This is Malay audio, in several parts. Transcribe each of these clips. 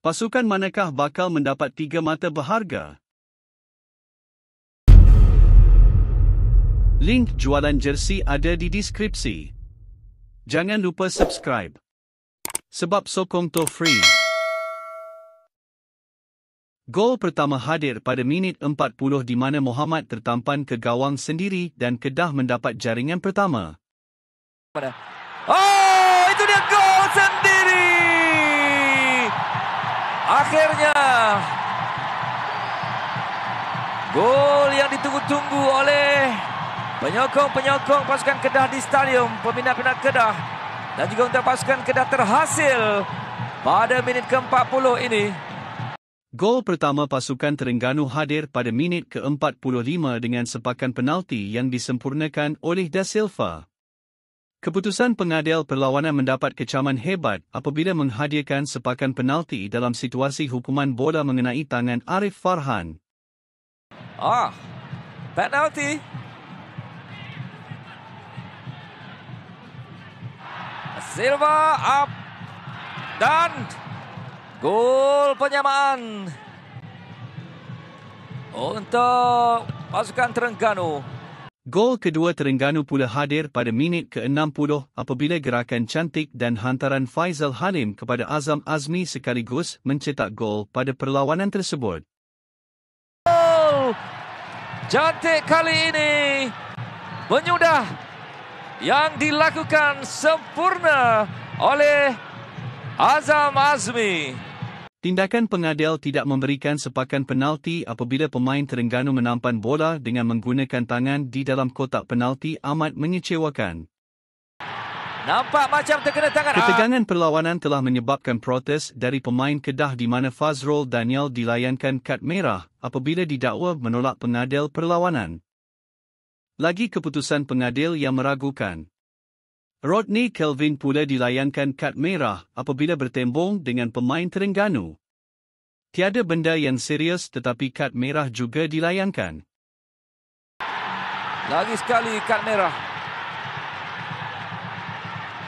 pasukan manakah bakal mendapat tiga mata berharga? Link jualan jersey ada di deskripsi. Jangan lupa subscribe. Sebab sokong to free. Gol pertama hadir pada minit 40 di mana Muhammad tertampan ke gawang sendiri dan Kedah mendapat jaringan pertama. Oh, itu dia gol sendiri. Akhirnya Gol yang ditunggu-tunggu oleh Penyokong-penyokong pasukan Kedah di stadium Peminat-peminat Kedah Dan juga untuk pasukan Kedah terhasil Pada minit ke-40 ini Gol pertama pasukan Terengganu hadir pada minit ke-45 dengan sepakan penalti yang disempurnakan oleh Da Silva. Keputusan pengadil perlawanan mendapat kecaman hebat apabila menghadirkan sepakan penalti dalam situasi hukuman bola mengenai tangan Arif Farhan. Ah, penalti. Silva up dan gol penyamaan untuk pasukan Terengganu. Gol kedua Terengganu pula hadir pada minit ke-60 apabila gerakan cantik dan hantaran Faizal Halim kepada Azam Azmi sekaligus mencetak gol pada perlawanan tersebut. Gol! Cantik kali ini menyudah yang dilakukan sempurna oleh Azam Azmi. Tindakan pengadil tidak memberikan sepakan penalti apabila pemain Terengganu menampan bola dengan menggunakan tangan di dalam kotak penalti amat mengecewakan. Nampak macam terkena tangan. Ketegangan perlawanan telah menyebabkan protes dari pemain Kedah di mana Fazrul Daniel dilayankan kad merah apabila didakwa menolak pengadil perlawanan. Lagi keputusan pengadil yang meragukan. Rodney Kelvin pula dilayangkan kad merah apabila bertembung dengan pemain Terengganu. Tiada benda yang serius tetapi kad merah juga dilayangkan. Lagi sekali kad merah.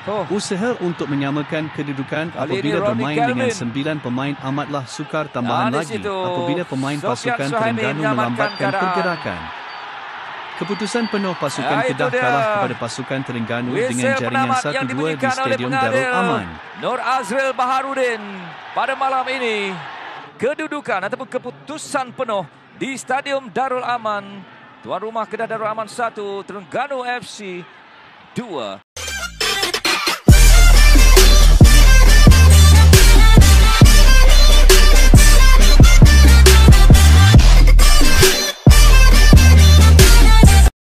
Oh. Usaha untuk menyamakan kedudukan Kali apabila bermain Kelvin. dengan sembilan pemain amatlah sukar tambahan nah, lagi apabila pemain Sofiat pasukan Terengganu melambatkan keadaan. pergerakan. Keputusan penuh pasukan ya, Kedah dia. kalah kepada pasukan Terengganu Wisa dengan jaringan 1-2 di Stadium Darul Aman. Nur Azril Baharudin pada malam ini kedudukan ataupun keputusan penuh di Stadium Darul Aman. Tuan rumah Kedah Darul Aman 1, Terengganu FC 2.